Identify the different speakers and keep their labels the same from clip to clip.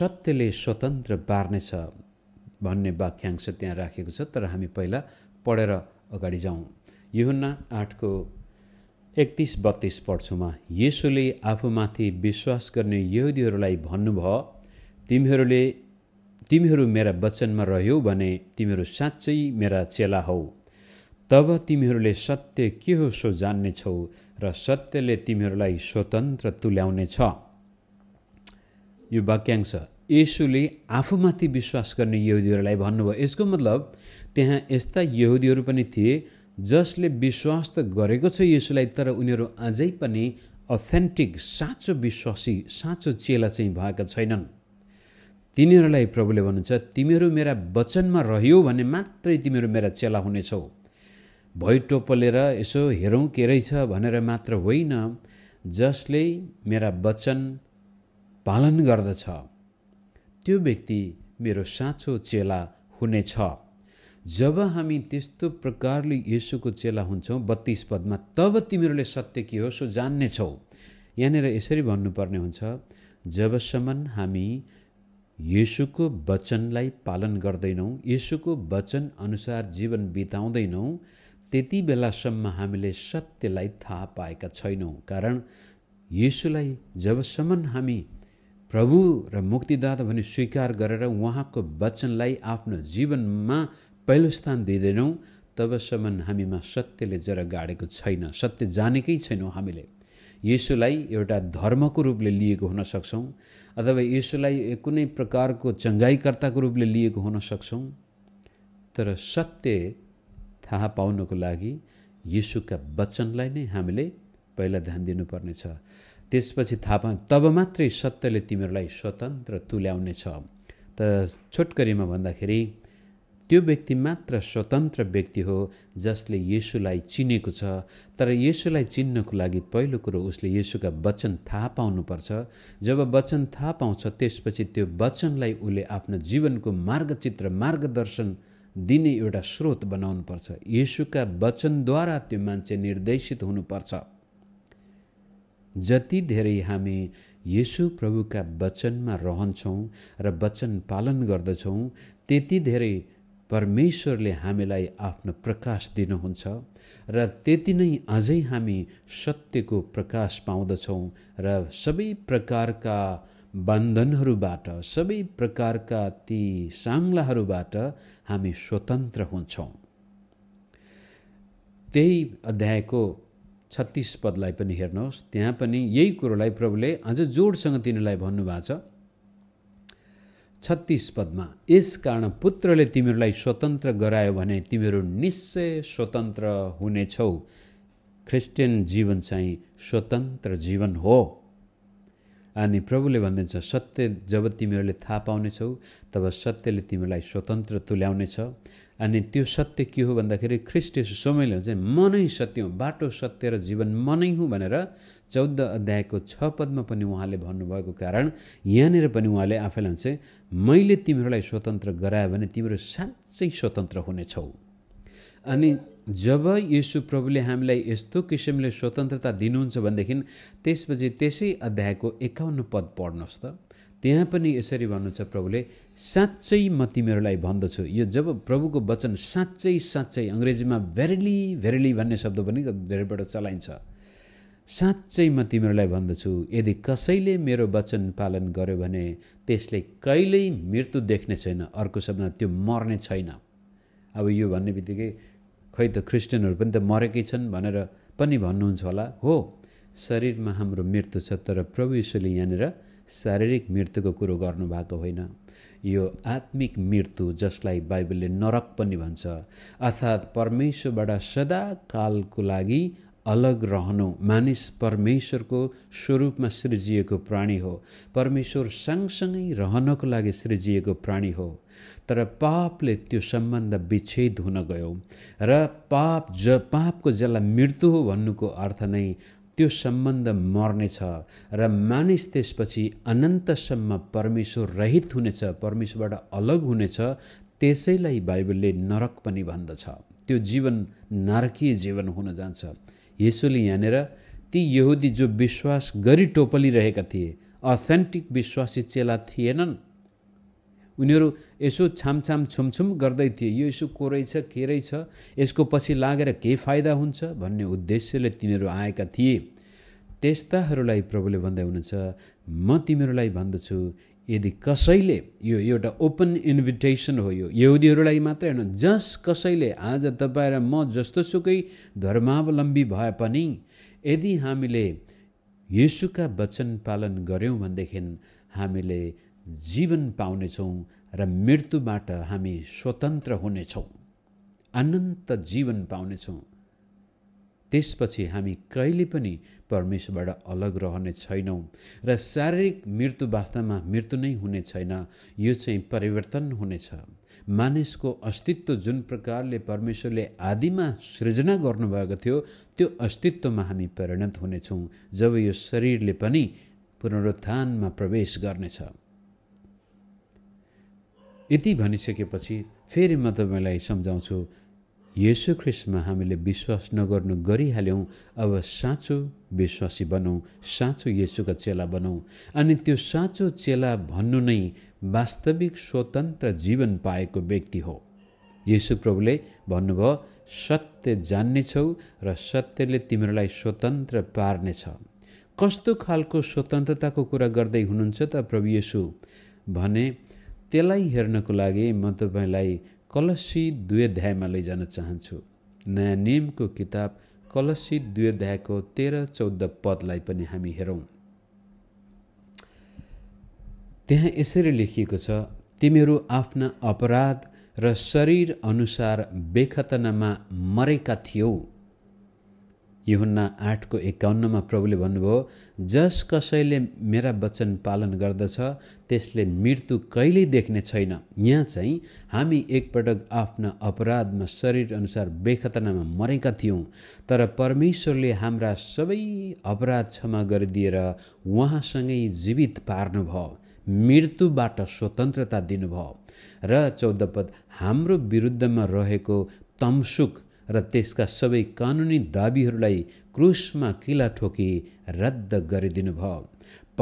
Speaker 1: सत्यले स्वतन्त्र बार्नेछ भन्ने वाक्यांश त्यहाँ राखेको छ तर हामी पहिला पढेर अगाडि जाउँ युहुन्ना आठको एकतिस बत्तिस म यसोले आफूमाथि विश्वास गर्ने यहुदीहरूलाई भन्नुभयो तिमीहरूले तिमीहरू मेरा वचनमा रह्यौ भने तिमीहरू साँच्चै मेरा चेला हौ तब तिमीहरूले सत्य के हो सो जान्नेछौ र सत्यले तिमीहरूलाई स्वतन्त्र तुल्याउनेछ यो वाक्यांश यसुले आफूमाथि विश्वास गर्ने यहुदीहरूलाई भन्नुभयो यसको मतलब त्यहाँ यस्ता यहुदीहरू पनि थिए जसले विश्वास त गरेको छ यसुलाई तर उनीहरू अझै पनि अथेन्टिक साँचो विश्वासी साँचो चेला चाहिँ भएका छैनन् तिनीहरूलाई प्रभुले भन्नुहुन्छ तिमीहरू मेरा वचनमा रह्यौ भने मात्रै तिमीहरू मेरा चेला हुनेछौ भै टोपलेर यसो हेरौँ के रहेछ भनेर मात्र होइन जसले मेरा वचन पालन गर्दछ त्यो व्यक्ति मेरो साँचो चेला हुनेछ जब हामी त्यस्तो प्रकारले यसुको चेला हुन्छौँ बत्तिस पदमा तब तिमीहरूले सत्य के हो सो जान्नेछौ यहाँनिर यसरी भन्नुपर्ने हुन्छ जबसम्म हामी यसुको वचनलाई पालन गर्दैनौँ यसुको वचन अनुसार जीवन बिताउँदैनौँ त्यति बेलासम्म हामीले सत्यलाई थाहा पाएका छैनौँ कारण यसुलाई जबसम्म हामी प्रभु र मुक्तिदाता भनी स्वीकार गरेर उहाँको वचनलाई आफ्नो जीवनमा पहिलो स्थान दिँदैनौँ तबसम्म हामीमा सत्यले जरा गाडेको छैन सत्य जानेकै छैनौँ हामीले यसोलाई एउटा धर्मको रूपले लिएको हुन सक्छौँ अथवा यसोलाई कुनै प्रकारको चङ्गाइकर्ताको रूपले लिएको हुन सक्छौँ तर सत्य थाहा पाउनको लागि यिसुका वचनलाई नै हामीले पहिला ध्यान दिनुपर्नेछ त्यसपछि थाहा पा तब मात्रै सत्यले तिमीहरूलाई स्वतन्त्र तुल्याउनेछ त छोटकरीमा भन्दाखेरि त्यो व्यक्ति मात्र स्वतन्त्र व्यक्ति हो जसले येसुलाई चिनेको छ तर येसुलाई चिन्नको लागि पहिलो कुरो उसले येसुका वचन थाहा पाउनुपर्छ जब वचन थाहा पाउँछ त्यसपछि त्यो वचनलाई उसले आफ्नो जीवनको मार्गचित्र मार्गदर्शन दिने एउटा स्रोत बनाउनुपर्छ येसुका वचनद्वारा त्यो मान्छे निर्देशित हुनुपर्छ जति धेरै हामी यसु प्रभुका वचनमा रहन्छौँ र वचन पालन गर्दछौँ त्यति धेरै परमेश्वरले हामीलाई आफ्नो प्रकाश दिनुहुन्छ र त्यति नै अझै हामी सत्यको प्रकाश पाउँदछौँ र सबै प्रकारका बन्धनहरूबाट सबै प्रकारका ती साङ्लाहरूबाट हामी स्वतन्त्र हुन्छौँ त्यही अध्यायको छत्तिस पदलाई पनि हेर्नुहोस् त्यहाँ पनि यही कुरोलाई प्रभुले अझ जोडसँग तिनीहरूलाई भन्नुभएको छ छत्तिस पदमा यस कारण पुत्रले तिमीहरूलाई स्वतन्त्र गरायो भने तिमीहरू निश्चय स्वतन्त्र हुनेछौ क्रिस्चियन जीवन चाहिँ स्वतन्त्र जीवन हो अनि प्रभुले भनिदिन्छ सत्य जब तिमीहरूले थाहा पाउनेछौ तब सत्यले तिमीलाई स्वतन्त्र तुल्याउनेछ अनि त्यो सत्य के हो भन्दाखेरि ख्रिस्ट समयले हुन्छ म नै सत्य हो बाटो सत्य र जीवन म नै हुँ भनेर चौध अध्यायको छ पदमा पनि उहाँले भन्नुभएको कारण यहाँनिर पनि उहाँले आफैलाई चाहिँ मैले तिमीहरूलाई स्वतन्त्र गरायो भने तिमीहरू साँच्चै स्वतन्त्र हुनेछौ अनि जब यसु प्रभुले हामीलाई यस्तो किसिमले स्वतन्त्रता दिनुहुन्छ भनेदेखि त्यसपछि त्यसै अध्यायको एकाउन्न पद पढ्नुहोस् त त्यहाँ पनि यसरी भन्नु छ प्रभुले साँच्चै म तिमीहरूलाई भन्दछु यो जब प्रभुको वचन साँच्चै साँच्चै अङ्ग्रेजीमा भेरली भेरली भन्ने शब्द पनि धेरैबाट चलाइन्छ साँच्चै म तिमीहरूलाई भन्दछु यदि कसैले मेरो वचन पालन गर्यो भने त्यसले कहिल्यै मृत्यु देख्ने छैन अर्को शब्दमा त्यो मर्ने छैन अब यो भन्ने बित्तिकै खै त क्रिस्चियनहरू पनि त मरेकै छन् भनेर पनि भन्नुहुन्छ होला हो शरीरमा हाम्रो मृत्यु छ तर प्रभु यीशुले यहाँनिर शारीरिक मृत्युको कुरो गर्नुभएको होइन यो आत्मिक मृत्यु जसलाई बाइबलले नरक पनि भन्छ अर्थात् परमेश्वरबाट सदाकालको लागि अलग रहनु मानिस परमेश्वरको स्वरूपमा सृजिएको प्राणी हो परमेश्वर सँगसँगै रहनको लागि सृजिएको प्राणी हो तर पापले त्यो सम्बन्ध विच्छेद हुन गयो र पाप ज पापको जसलाई मृत्यु हो भन्नुको अर्थ नै त्यो सम्बन्ध मर्नेछ र मानिस त्यसपछि अनन्तसम्म परमेश्वर रहित हुनेछ परमेश्वरबाट अलग हुनेछ त्यसैलाई बाइबलले नरक पनि भन्दछ त्यो जीवन नारकीय जीवन हुन जान्छ यसोले यहाँनिर ती यहुदी जो विश्वास गरी टोपलिरहेका थिए अथेन्टिक विश्वासी चेला थिएनन् उनीहरू यसो छामछाम छुमछुम गर्दै थिए यो यसो को रहेछ के रहेछ यसको पछि लागेर के फाइदा हुन्छ भन्ने उद्देश्यले तिनीहरू आएका थिए त्यस्ताहरूलाई प्रभुले भन्दै हुनुहुन्छ म तिमीहरूलाई भन्दछु यदि कसैले यो एउटा ओपन इन्भिटेसन हो यो यहुदीहरूलाई मात्रै होइन जस कसैले आज तपाईँ र म जस्तो सुकै धर्मावलम्बी भए पनि यदि हामीले येसुका वचन पालन गऱ्यौँ भनेदेखि हामीले जीवन पाउनेछौँ र मृत्युबाट हामी स्वतन्त्र हुनेछौँ अनन्त जीवन पाउनेछौँ त्यसपछि हामी कहिले पनि परमेश्वरबाट अलग रहने छैनौँ र शारीरिक मृत्यु वास्तवमा मृत्यु नै हुने छैन यो चाहिँ परिवर्तन हुनेछ मानिसको अस्तित्व जुन प्रकारले परमेश्वरले आदिमा सृजना गर्नुभएको थियो त्यो अस्तित्वमा हामी परिणत हुनेछौँ जब यो शरीरले पनि पुनरुत्थानमा प्रवेश गर्नेछ यति भनिसकेपछि फेरि म तपाईँलाई सम्झाउँछु यसु ख्रिस्टमा हामीले विश्वास नगर्नु गरिहाल्यौँ अब साँचो विश्वासी बनौँ साँचो यसुका चेला बनौँ अनि त्यो साँचो चेला भन्नु नै वास्तविक स्वतन्त्र जीवन पाएको व्यक्ति हो यसु प्रभुले भन्नुभयो सत्य जान्नेछौ र सत्यले तिमीहरूलाई स्वतन्त्र पार्नेछ कस्तो खालको स्वतन्त्रताको कुरा गर्दै हुनुहुन्छ त प्रभु यसु भने त्यसलाई हेर्नको लागि म तपाईँलाई कलसी अध्यायमा लैजान चाहन्छु नयाँ नियमको किताब कलसी अध्यायको तेह्र चौध पदलाई पनि हामी हेरौँ त्यहाँ यसरी लेखिएको छ तिमीहरू आफ्ना अपराध र शरीर अनुसार बेखतनामा मरेका थियौ युहुन्ना आठको एकाउन्नमा प्रभुले भन्नुभयो जस कसैले मेरा वचन पालन गर्दछ त्यसले मृत्यु कहिल्यै देख्ने छैन यहाँ चाहिँ हामी एकपटक आफ्ना अपराधमा शरीर अनुसार बेखतनामा मरेका थियौँ तर परमेश्वरले हाम्रा सबै अपराध क्षमा गरिदिएर उहाँसँगै जीवित पार्नुभयो मृत्युबाट स्वतन्त्रता दिनुभयो र चौधपद हाम्रो विरुद्धमा रहेको तमसुक र त्यसका सबै कानुनी दाबीहरूलाई क्रुसमा किला ठोकी रद्द गरिदिनु भयो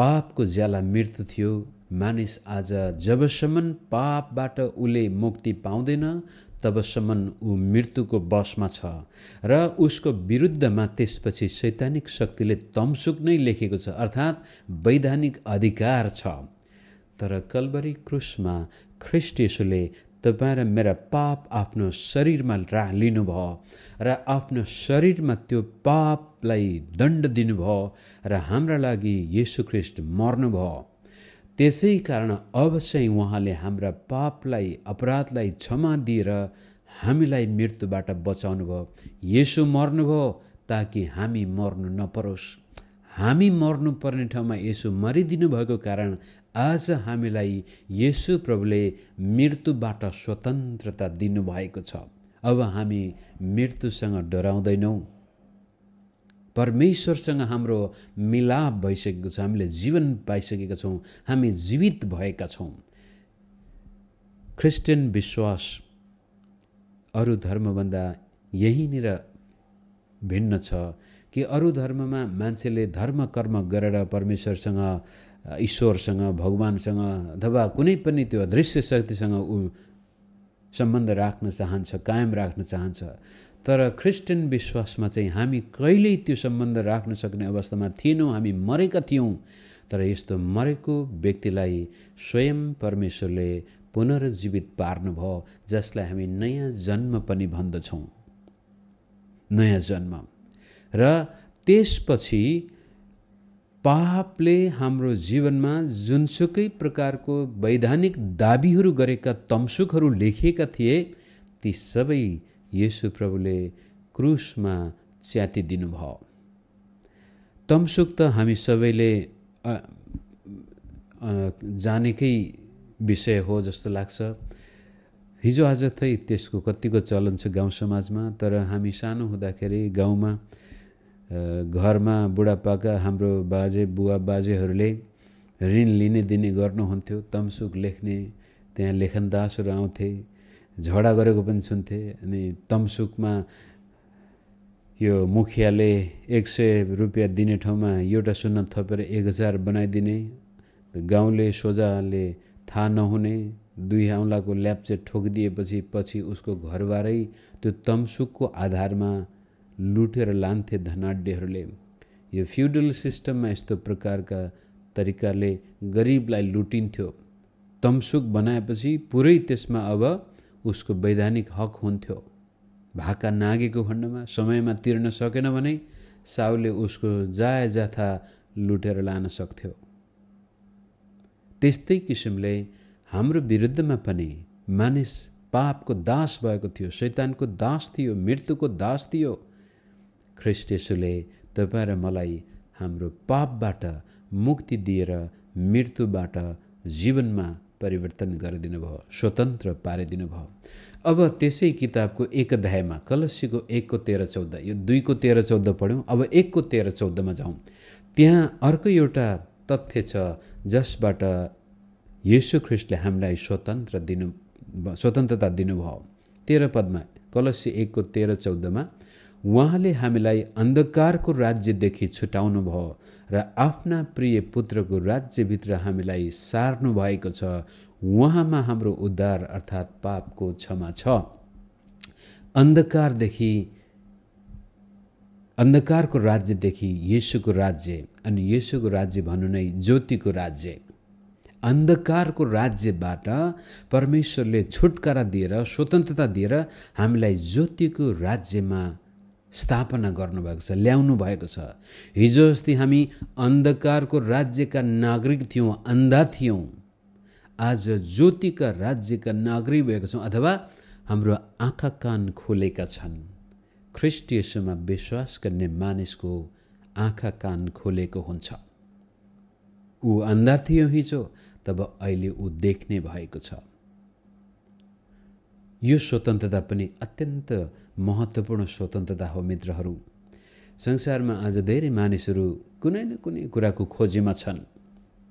Speaker 1: पापको ज्याला मृत्यु थियो मानिस आज जबसम्म पापबाट उसले मुक्ति पाउँदैन तबसम्म ऊ मृत्युको बसमा छ र उसको विरुद्धमा त्यसपछि शैतानिक शक्तिले तमसुक नै लेखेको छ अर्थात् वैधानिक अधिकार छ तर कलबरी क्रुसमा ख्रिस्टेसुले तपाईँ र मेरा पाप आफ्नो शरीरमा राह लिनुभयो र आफ्नो शरीरमा त्यो पापलाई दण्ड दिनुभयो र हाम्रा लागि यशुख्रिस्ट मर्नुभयो त्यसै कारण अवश्य उहाँले हाम्रा पापलाई अपराधलाई क्षमा दिएर हामीलाई मृत्युबाट बचाउनु भयो यसो मर्नुभयो ताकि हामी मर्नु नपरोस् हामी मर्नुपर्ने ठाउँमा यसो मरिदिनु भएको कारण आज हामीलाई यसो प्रभुले मृत्युबाट स्वतन्त्रता दिनुभएको छ अब हामी मृत्युसँग डराउँदैनौँ परमेश्वरसँग हाम्रो मिलाप भइसकेको छ हामीले जीवन पाइसकेका छौँ हामी जीवित भएका छौँ क्रिस्चियन विश्वास अरू धर्मभन्दा यहीँनिर भिन्न छ कि अरू धर्ममा मान्छेले धर्म कर्म गरेर परमेश्वरसँग ईश्वरसँग भगवान्सँग अथवा कुनै पनि त्यो अदृश्य शक्तिसँग ऊ सम्बन्ध राख्न चाहन्छ कायम राख्न चाहन्छ तर क्रिस्चियन विश्वासमा चाहिँ हामी कहिल्यै त्यो सम्बन्ध राख्न सक्ने अवस्थामा थिएनौँ हामी मरेका थियौँ तर यस्तो मरेको व्यक्तिलाई स्वयं परमेश्वरले पुनर्जीवित पार्नुभयो जसलाई हामी नयाँ जन्म पनि भन्दछौँ नयाँ जन्म र त्यसपछि पापले हाम्रो जीवनमा जुनसुकै प्रकारको वैधानिक दाबीहरू गरेका तम्सुकहरू लेखिएका थिए ती सबै यसु प्रभुले क्रुसमा च्यातिदिनुभयो तम्सुक त हामी सबैले जानेकै विषय हो जस्तो लाग्छ हिजो आज त्यसको कतिको चलन छ गाउँ समाजमा तर हामी सानो हुँदाखेरि गाउँमा घरमा बुढापाका हाम्रो बाजे बुवा बाजेहरूले ऋण लिने दिने गर्नुहुन्थ्यो तमसुक लेख्ने त्यहाँ लेखनदासहरू आउँथे झगडा गरेको पनि सुन्थे अनि तमसुकमा यो मुखियाले एक सय रुपियाँ दिने ठाउँमा एउटा सुन्न थपेर एक हजार बनाइदिने गाउँले सोझाले थाहा नहुने दुई औँलाको ल्याप्चे ठोकिदिएपछि पछि उसको घरबारै त्यो तमसुकको आधारमा लुटेर लान्थे धनाड्यहरूले यो फ्युडल सिस्टममा यस्तो प्रकारका तरिकाले गरिबलाई लुटिन्थ्यो तमसुक बनाएपछि पुरै त्यसमा अब उसको वैधानिक हक हुन्थ्यो भाका नागेको खण्डमा समयमा तिर्न सकेन भने साउले उसको जाय जाथा लुटेर लान सक्थ्यो त्यस्तै किसिमले हाम्रो विरुद्धमा पनि मानिस पापको दास भएको थियो शैतानको दास थियो मृत्युको दास थियो ख्रिस्टेसुले तपाईँ र मलाई हाम्रो पापबाट मुक्ति दिएर मृत्युबाट जीवनमा परिवर्तन गरिदिनु भयो स्वतन्त्र पारिदिनु भयो अब त्यसै किताबको एक अध्यायमा कलसीको एकको तेह्र चौध यो दुईको तेह्र चौध पढ्यौँ अब एकको तेह्र चौधमा जाउँ त्यहाँ अर्को एउटा तथ्य छ जसबाट यशु ख्रिस्टले हामीलाई स्वतन्त्र दिनु स्वतन्त्रता दिनुभयो तेह्र पदमा कलसी एकको तेह्र चौधमा उहाँले हामीलाई अन्धकारको राज्यदेखि भयो र आफ्ना प्रिय पुत्रको राज्यभित्र हामीलाई सार्नु भएको छ उहाँमा हाम्रो उद्धार अर्थात् पापको क्षमा छ अन्धकारदेखि अन्धकारको राज्यदेखि यसुको राज्य अनि यसुको राज्य भन्नु नै ज्योतिको राज्य अन्धकारको राज्यबाट परमेश्वरले छुटकारा दिएर स्वतन्त्रता दिएर हामीलाई ज्योतिको राज्यमा स्थापना गर्नुभएको छ ल्याउनु भएको छ हिजो अस्ति हामी अन्धकारको राज्यका नागरिक थियौँ अन्धा थियौँ आज ज्योतिका राज्यका नागरिक भएको छौँ अथवा हाम्रो आँखा कान खोलेका छन् ख्रिस्टियसमा विश्वास गर्ने मानिसको आँखा कान खोलेको हुन्छ ऊ अन्धा थियो हिजो तब अहिले ऊ देख्ने भएको छ यो स्वतन्त्रता पनि अत्यन्त महत्त्वपूर्ण स्वतन्त्रता हो मित्रहरू संसारमा आज धेरै मानिसहरू कुनै न कुनै कुराको खोजीमा छन्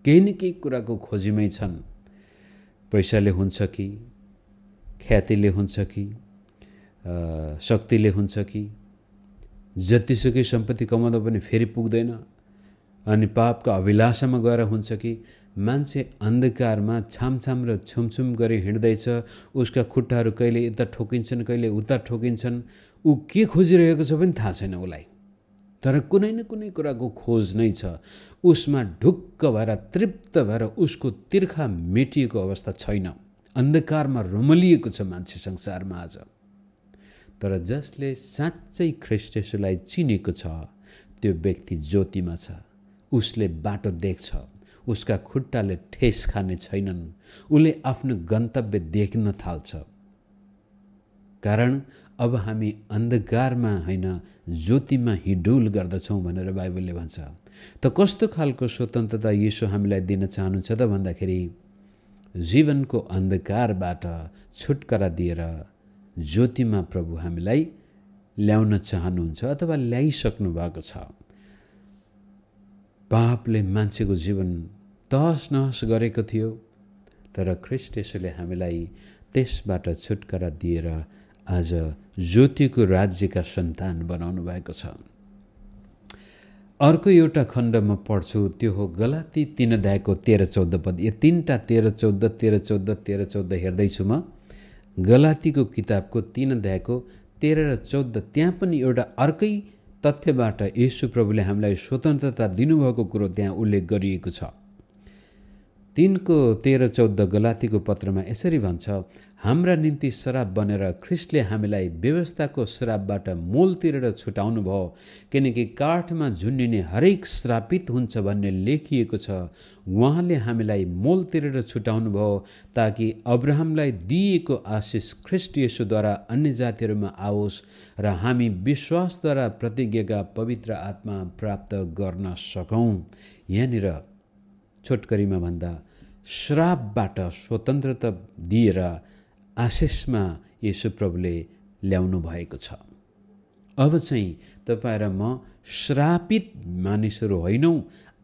Speaker 1: केही न केही कुराको खोजीमै छन् पैसाले हुन्छ कि ख्यातिले हुन्छ कि शक्तिले हुन्छ कि जतिसुकै सम्पत्ति कमाउँदा पनि फेरि पुग्दैन अनि पापको अभिलाषामा गएर हुन्छ कि मान्छे अन्धकारमा छामछाम र छुमछुम गरी हिँड्दैछ उसका खुट्टाहरू कहिले यता ठोकिन्छन् कहिले उता ठोकिन्छन् ऊ के खोजिरहेको छ पनि थाहा छैन उसलाई तर कुनै न कुनै कुराको खोज नै छ उसमा ढुक्क भएर तृप्त भएर उसको तिर्खा मेटिएको अवस्था छैन अन्धकारमा रुमलिएको छ मान्छे संसारमा आज तर जसले साँच्चै ख्रिस्टेसुलाई चिनेको छ त्यो व्यक्ति ज्योतिमा छ उसले बाटो देख्छ उसका खुट्टाले ठेस खाने छैनन् उसले आफ्नो गन्तव्य देख्न थाल्छ कारण अब हामी अन्धकारमा होइन ज्योतिमा हिडुल गर्दछौँ भनेर बाइबलले भन्छ त कस्तो खालको स्वतन्त्रता यसो हामीलाई दिन चाहनुहुन्छ त भन्दाखेरि जीवनको अन्धकारबाट छुटकारा दिएर ज्योतिमा प्रभु हामीलाई ल्याउन चाहनुहुन्छ अथवा ल्याइसक्नु भएको छ पापले मान्छेको जीवन तहस नहस गरेको थियो तर ख्रिस्ट यसोले हामीलाई त्यसबाट छुटकारा दिएर आज ज्योतिको राज्यका सन्तान बनाउनु भएको छ अर्को एउटा खण्ड म पढ्छु त्यो हो गलाती तिन दाएको तेह्र चौध पद यो तिनवटा तेह्र चौध तेह्र चौध तेह्र चौध हेर्दैछु म गलातीको किताबको तिन दाएको तेह्र र चौध त्यहाँ पनि एउटा अर्कै तथ्यबाट येशु प्रभुले हामीलाई स्वतन्त्रता दिनुभएको कुरो त्यहाँ उल्लेख गरिएको छ तिनको तेह्र चौध गलातीको पत्रमा यसरी भन्छ हाम्रा निम्ति श्राप बनेर ख्रिस्टले हामीलाई व्यवस्थाको श्रापबाट मोल तिरेर छुटाउनु भयो किनकि काठमा झुन्डिने हरेक श्रापित हुन्छ भन्ने लेखिएको छ उहाँले हामीलाई मोल तिरेर छुटाउनु भयो ताकि अब्राहमलाई दिइएको आशिष ख्रिस्ट यसोद्वारा अन्य जातिहरूमा आओस् र हामी विश्वासद्वारा प्रतिज्ञाका पवित्र आत्मा प्राप्त गर्न सकौँ यहाँनिर छोटकरीमा भन्दा श्रापबाट स्वतन्त्रता दिएर आशिषमा प्रभुले ल्याउनु भएको छ अब चाहिँ तपाईँ र म श्रापित मानिसहरू होइनौँ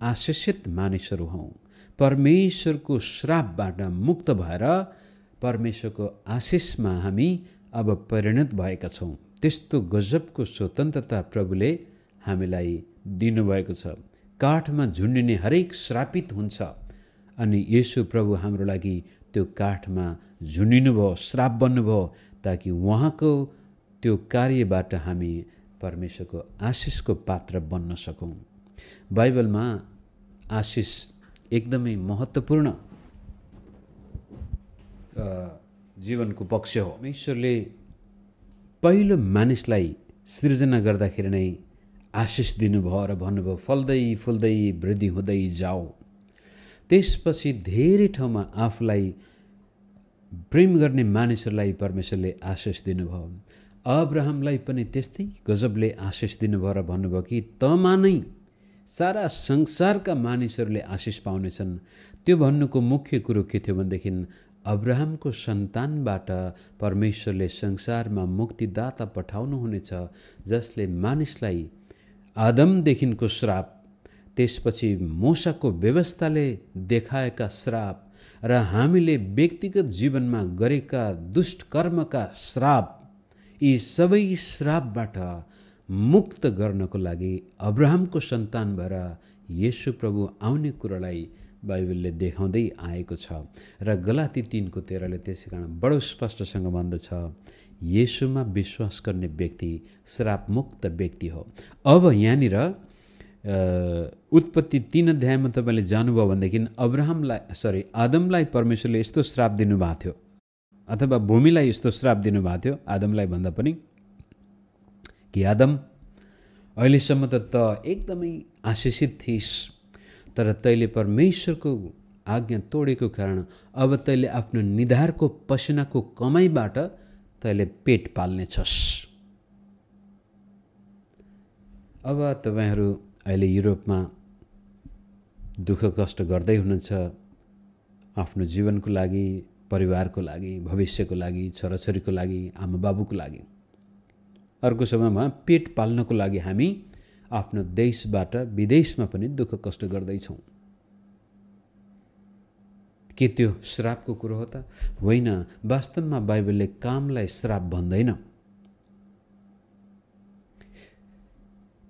Speaker 1: आशिषित मानिसहरू हौँ परमेश्वरको श्रापबाट मुक्त भएर परमेश्वरको आशिषमा हामी अब परिणत भएका छौँ त्यस्तो गजबको स्वतन्त्रता प्रभुले हामीलाई दिनुभएको छ काठमा झुन्डिने हरेक श्रापित हुन्छ अनि यसो प्रभु हाम्रो लागि त्यो काठमा भयो श्राप बन्नुभयो ताकि उहाँको त्यो कार्यबाट हामी परमेश्वरको आशिषको पात्र बन्न सकौँ बाइबलमा आशिष एकदमै महत्त्वपूर्ण जीवनको पक्ष हो ईश्वरले पहिलो मानिसलाई सृजना गर्दाखेरि नै आशिष दिनुभयो र भन्नुभयो फल्दै फुल्दै वृद्धि हुँदै जाऊ त्यसपछि धेरै ठाउँमा आफूलाई प्रेम गर्ने मानिसहरूलाई परमेश्वरले आशिष दिनुभयो अब्राहमलाई पनि त्यस्तै गजबले आशिष दिनुभयो र भन्नुभयो कि तमा नै सारा संसारका मानिसहरूले आशिष पाउनेछन् त्यो भन्नुको मुख्य कुरो के थियो भनेदेखि अब्राहमको सन्तानबाट परमेश्वरले संसारमा मुक्तिदाता पठाउनुहुनेछ जसले मानिसलाई आदमदेखिको श्राप त्यसपछि मोसाको व्यवस्थाले देखाएका श्राप र हामीले व्यक्तिगत जीवनमा गरेका दुष्टकर्मका श्राप यी सबै श्रापबाट मुक्त गर्नको लागि अब्राहमको सन्तान भएर यशु प्रभु आउने कुरालाई बाइबलले देखाउँदै आएको छ र गलाती तिनको तेह्रले त्यसै कारण बडो स्पष्टसँग भन्दछ यसुमा विश्वास गर्ने व्यक्ति श्रापमुक्त व्यक्ति हो अब यहाँनिर उत्पत्ति तिन अध्यायमा तपाईँले जानुभयो भनेदेखि अब्राहमलाई सरी आदमलाई परमेश्वरले यस्तो श्राप दिनुभएको थियो अथवा भूमिलाई यस्तो श्राप दिनुभएको थियो आदमलाई भन्दा पनि कि आदम अहिलेसम्म त त एकदमै आशिषित थिइस् तर तैँले परमेश्वरको आज्ञा तोडेको कारण अब तैँले आफ्नो निधारको पसिनाको कमाइबाट तैँले पेट पाल्ने पाल्नेछस् अब तपाईँहरू अहिले युरोपमा दुःख कष्ट गर्दै हुनुहुन्छ आफ्नो जीवनको लागि परिवारको लागि भविष्यको लागि छोराछोरीको लागि आमा बाबुको लागि अर्को समयमा पेट पाल्नको लागि हामी आफ्नो देशबाट विदेशमा पनि दुःख कष्ट गर्दैछौँ के त्यो श्रापको कुरो हो त होइन वास्तवमा बाइबलले कामलाई श्राप भन्दैन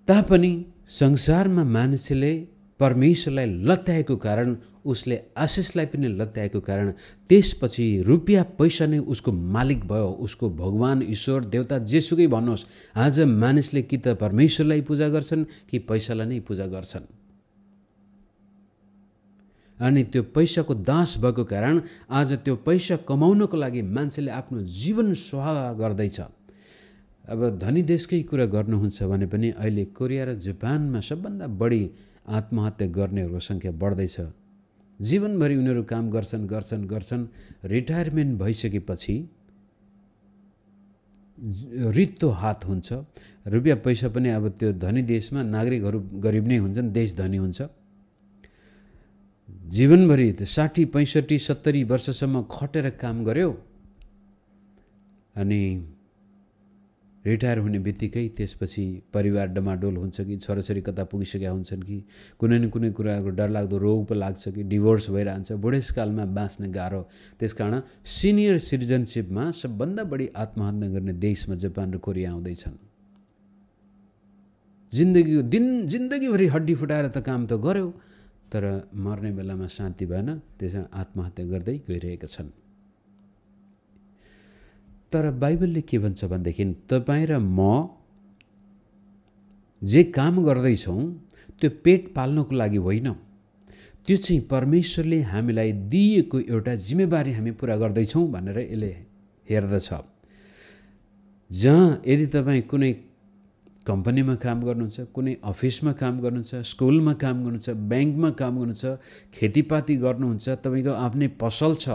Speaker 1: तापनि संसारमा मानिसले परमेश्वरलाई लत्याएको कारण उसले आशिषलाई पनि लत्याएको कारण त्यसपछि रुपियाँ पैसा नै उसको मालिक भयो उसको भगवान् ईश्वर देवता जेसुकै भन्नुहोस् आज मानिसले कि त परमेश्वरलाई पूजा गर्छन् कि पैसालाई नै पूजा गर्छन् अनि त्यो पैसाको दास भएको कारण आज त्यो पैसा कमाउनको लागि मान्छेले आफ्नो जीवन स्वाह गर्दैछ अब धनी देशकै कुरा गर्नुहुन्छ भने पनि अहिले कोरिया र जापानमा सबभन्दा बढी आत्महत्या गर्नेहरूको सङ्ख्या बढ्दैछ जीवनभरि उनीहरू काम गर्छन् गर्छन् गर्छन् रिटायरमेन्ट भइसकेपछि रित्तो हात हुन्छ रुपियाँ पैसा पनि अब त्यो धनी देशमा नागरिकहरू गरिब नै हुन्छन् देश धनी हुन्छ जीवनभरि त्यो साठी पैँसठी सत्तरी वर्षसम्म खटेर काम गर्यो अनि रिटायर हुने बित्तिकै त्यसपछि परिवार डमाडोल हुन्छ कि छोराछोरी कता पुगिसकेका हुन्छन् कि कुनै न कुनै कुराको डरलाग्दो रोग पो लाग्छ कि डिभोर्स भइरहन्छ बुढेसकालमा बाँच्न गाह्रो त्यस कारण सिनियर सिटिजनसिपमा सबभन्दा बढी आत्महत्या गर्ने देशमा जापान र कोरिया आउँदैछन् जिन्दगी दिन जिन्दगीभरि हड्डी फुटाएर त काम त गर्यो तर मर्ने बेलामा शान्ति भएन त्यसमा आत्महत्या गर्दै गइरहेका छन् तर बाइबलले के भन्छ भनेदेखि तपाईँ र म जे काम गर्दैछौँ त्यो पेट पाल्नको लागि होइन त्यो चाहिँ परमेश्वरले हामीलाई दिएको एउटा जिम्मेवारी हामी पुरा गर्दैछौँ भनेर यसले हेर्दछ जहाँ यदि तपाईँ कुनै कम्पनीमा काम गर्नुहुन्छ कुनै अफिसमा काम गर्नुहुन्छ स्कुलमा काम गर्नुहुन्छ ब्याङ्कमा काम गर्नुहुन्छ खेतीपाती गर्नुहुन्छ तपाईँको आफ्नै पसल छ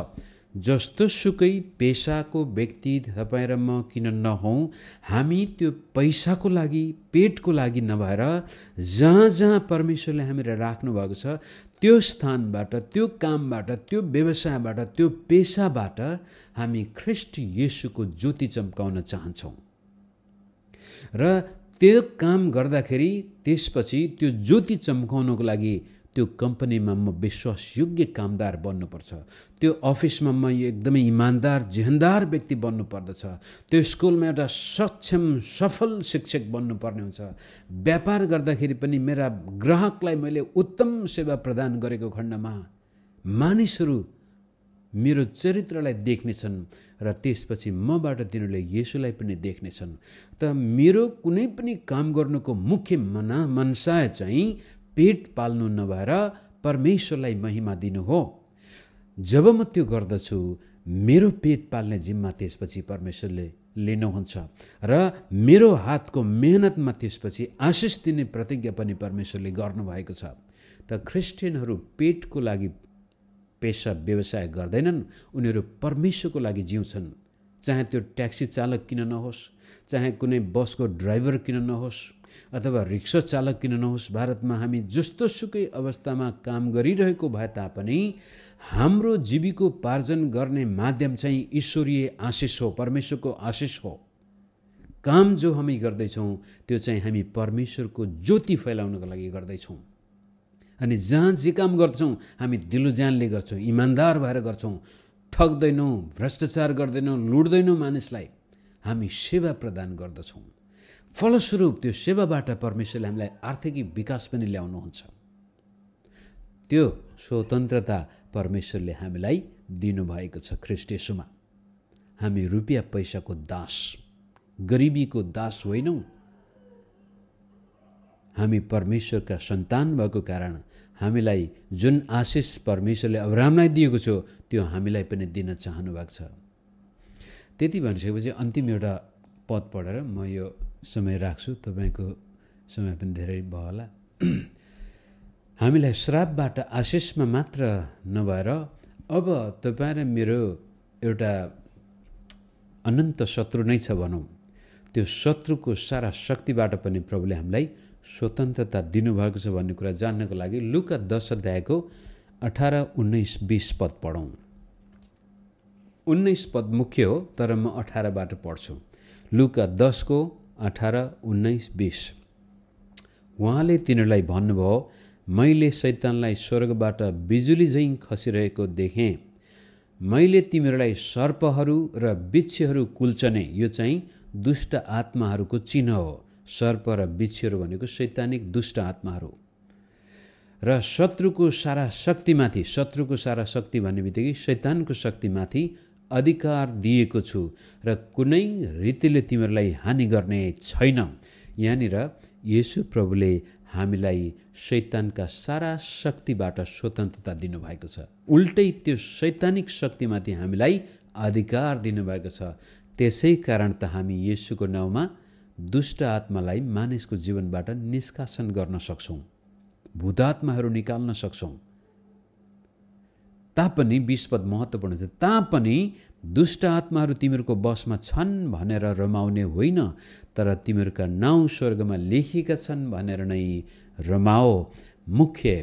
Speaker 1: जस्तो सुकै पेसाको व्यक्ति तपाईँ र म किन नहौँ हामी त्यो पैसाको लागि पेटको लागि नभएर जहाँ जहाँ परमेश्वरले हामीलाई राख्नुभएको छ त्यो स्थानबाट त्यो कामबाट त्यो व्यवसायबाट त्यो पेसाबाट हामी ख्रिस्ट येसुको ज्योति चम्काउन चाहन्छौँ र त्यो काम गर्दाखेरि त्यसपछि त्यो ज्योति चम्काउनको लागि त्यो कम्पनीमा म विश्वासयोग्य कामदार बन्नुपर्छ त्यो अफिसमा म एकदमै इमान्दार जेहन्दार व्यक्ति बन्नुपर्दछ त्यो स्कुलमा एउटा सक्षम सफल शिक्षक बन्नुपर्ने हुन्छ व्यापार गर्दाखेरि पनि मेरा ग्राहकलाई मैले उत्तम सेवा प्रदान गरेको खण्डमा मानिसहरू मेरो चरित्रलाई देख्नेछन् र त्यसपछि मबाट तिनीहरूले यसोलाई पनि देख्नेछन् त मेरो कुनै पनि काम गर्नुको मुख्य मना मनसाय चाहिँ पेट पाल्नु नभएर परमेश्वरलाई महिमा दिनु हो जब म त्यो गर्दछु मेरो पेट पाल्ने जिम्मा त्यसपछि परमेश्वरले लिनुहुन्छ र मेरो हातको मेहनतमा त्यसपछि आशिष दिने प्रतिज्ञा पनि परमेश्वरले गर्नुभएको छ त क्रिस्चियनहरू पेटको लागि पेसा व्यवसाय गर्दैनन् उनीहरू परमेश्वरको लागि जिउँछन् चाहे त्यो ट्याक्सी चालक किन नहोस् चाहे कुनै बसको ड्राइभर किन नहोस् अथवा रिक्सा चालक किन नहोस् भारतमा हामी जस्तो सुकै अवस्थामा काम गरिरहेको भए तापनि हाम्रो जीविकोपार्जन गर्ने माध्यम चाहिँ ईश्वरीय आशिष हो परमेश्वरको आशिष हो काम जो हामी गर्दैछौँ त्यो चाहिँ हामी परमेश्वरको ज्योति फैलाउनको लागि गर्दैछौँ अनि जहाँ जे काम गर्छौँ हामी दिलो दिलोज्यानले गर्छौँ इमान्दार भएर गर्छौँ ठग्दैनौँ भ्रष्टाचार गर्दैनौँ लुट्दैनौँ मानिसलाई हामी सेवा प्रदान गर्दछौँ फलस्वरूप त्यो सेवाबाट परमेश्वरले हामीलाई आर्थिक विकास पनि ल्याउनुहुन्छ त्यो स्वतन्त्रता परमेश्वरले हामीलाई दिनुभएको छ ख्रिस्टेसुमा हामी रुपियाँ पैसाको दास गरिबीको दास होइनौँ हामी परमेश्वरका सन्तान भएको कारण हामीलाई जुन आशिष परमेश्वरले अबरामलाई दिएको छ त्यो हामीलाई पनि दिन चाहनु भएको छ त्यति भनिसकेपछि अन्तिम एउटा पद पढेर म यो समय राख्छु तपाईँको समय पनि धेरै भयो होला हामीलाई श्रापबाट आशिषमा मात्र नभएर अब तपाईँ र मेरो एउटा अनन्त शत्रु नै छ भनौँ त्यो शत्रुको सारा शक्तिबाट पनि प्रभुले हामीलाई स्वतन्त्रता दिनुभएको छ भन्ने कुरा जान्नको लागि लुका दस अध्यायको अठार उन्नाइस बिस पद पढौँ उन्नाइस पद मुख्य हो तर म अठारबाट पढ्छु लुका दसको अठार उन्नाइस बिस उहाँले तिनीहरूलाई भन्नुभयो मैले शैतानलाई स्वर्गबाट बिजुली झैँ खसिरहेको देखेँ मैले तिमीहरूलाई सर्पहरू र बिच्छीहरू कुल्चने यो चाहिँ दुष्ट आत्माहरूको चिन्ह हो सर्प र बिच्छीहरू भनेको शैतानिक दुष्ट आत्माहरू र शत्रुको सारा शक्तिमाथि शत्रुको सारा शक्ति भन्ने बित्तिकै शैतानको शक्तिमाथि अधिकार दिएको छु र कुनै रीतिले तिमीहरूलाई हानि गर्ने छैन यहाँनिर यसु प्रभुले हामीलाई शैतानका सारा शक्तिबाट स्वतन्त्रता दिनुभएको छ उल्टै त्यो शैतानिक शक्तिमाथि हामीलाई अधिकार दिनुभएको छ त्यसै कारण त हामी यसुको नाउँमा दुष्ट आत्मालाई मानिसको जीवनबाट निष्कासन गर्न सक्छौँ भूतात्माहरू निकाल्न सक्छौँ तापनि विस्पद महत्त्वपूर्ण छ तापनि दुष्ट आत्माहरू तिमीहरूको बसमा छन् भनेर रमाउने होइन तर तिमीहरूका नाउँ स्वर्गमा लेखिएका छन् भनेर नै रमाओ मुख्य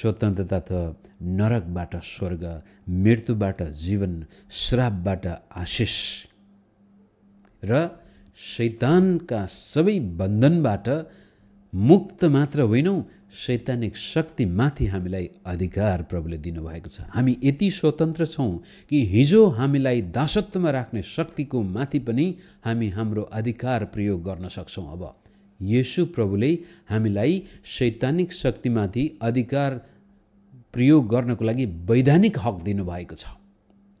Speaker 1: स्वतन्त्रता त नरकबाट स्वर्ग मृत्युबाट जीवन श्रापबाट आशिष र शैतानका सबै बन्धनबाट मुक्त मात्र होइनौ शैतानिक शक्तिमाथि हामीलाई अधिकार प्रभुले दिनुभएको छ हामी यति स्वतन्त्र छौँ कि हिजो हामीलाई दासत्वमा राख्ने शक्तिको माथि पनि हामी हाम्रो अधिकार प्रयोग गर्न सक्छौँ अब यसु प्रभुले हामीलाई शैतानिक शक्तिमाथि अधिकार प्रयोग गर्नको लागि वैधानिक हक दिनुभएको छ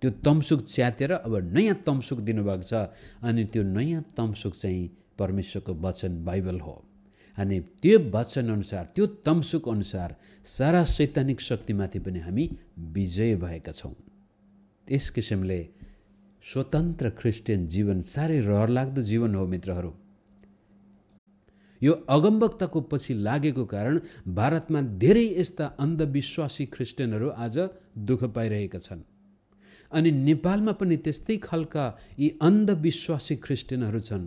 Speaker 1: त्यो तम्सुक च्यातेर अब नयाँ तम्सुक दिनुभएको छ अनि त्यो नयाँ तम्सुक चाहिँ परमेश्वरको वचन बाइबल हो अनि त्यो वचनअनुसार त्यो तमसुक अनुसार सारा शैतानिक शक्तिमाथि पनि हामी विजय भएका छौँ त्यस किसिमले स्वतन्त्र क्रिस्चियन जीवन साह्रै रहरलाग्दो जीवन हो मित्रहरू यो अगमवक्ताको पछि लागेको कारण भारतमा धेरै यस्ता अन्धविश्वासी क्रिस्चियनहरू आज दुःख पाइरहेका छन् अनि नेपालमा पनि त्यस्तै खालका यी अन्धविश्वासी क्रिस्चियनहरू छन्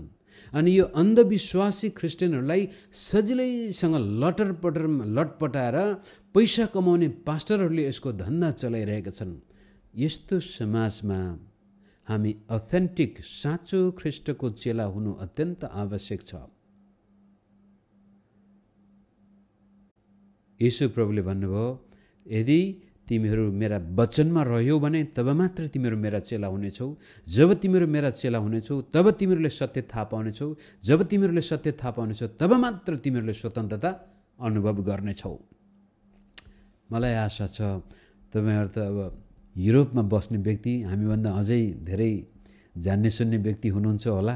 Speaker 1: अनि यो अन्धविश्वासी क्रिस्चियनहरूलाई सजिलैसँग पटर लटपटाएर पैसा कमाउने पास्टरहरूले यसको धन्दा चलाइरहेका छन् यस्तो समाजमा हामी अथेन्टिक साँचो ख्रिष्टको चेला हुनु अत्यन्त आवश्यक छ यसो प्रभुले भन्नुभयो यदि तिमीहरू मेरा वचनमा रह्यौ भने तब मात्र तिमीहरू मेरा चेला हुनेछौ जब तिमीहरू मेरा चेला हुनेछौ तब तिमीहरूले सत्य थाहा पाउनेछौ जब तिमीहरूले सत्य थाहा पाउनेछौ तब मात्र तिमीहरूले स्वतन्त्रता अनुभव गर्नेछौ मलाई आशा छ तपाईँहरू त अब युरोपमा बस्ने व्यक्ति हामीभन्दा अझै धेरै जान्ने सुन्ने व्यक्ति हुनुहुन्छ होला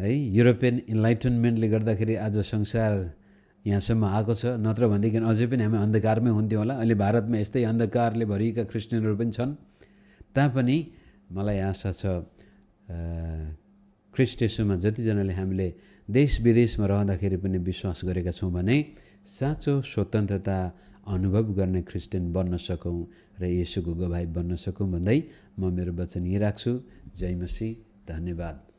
Speaker 1: है युरोपियन इन्लाइटनमेन्टले गर्दाखेरि आज संसार यहाँसम्म आएको छ नत्र भनेदेखि अझै पनि हामी अन्धकारमै हुन्थ्यौँ होला अहिले भारतमा यस्तै अन्धकारले भरिएका क्रिस्चियनहरू पनि छन् तापनि मलाई आशा छ क्रिस्टेसुमा जतिजनाले हामीले देश विदेशमा रहँदाखेरि पनि विश्वास गरेका छौँ भने साँचो स्वतन्त्रता अनुभव गर्ने क्रिस्चियन बन्न सकौँ र यसुको गवाई बन्न सकौँ भन्दै म मेरो वचन यहीँ राख्छु जय मसी धन्यवाद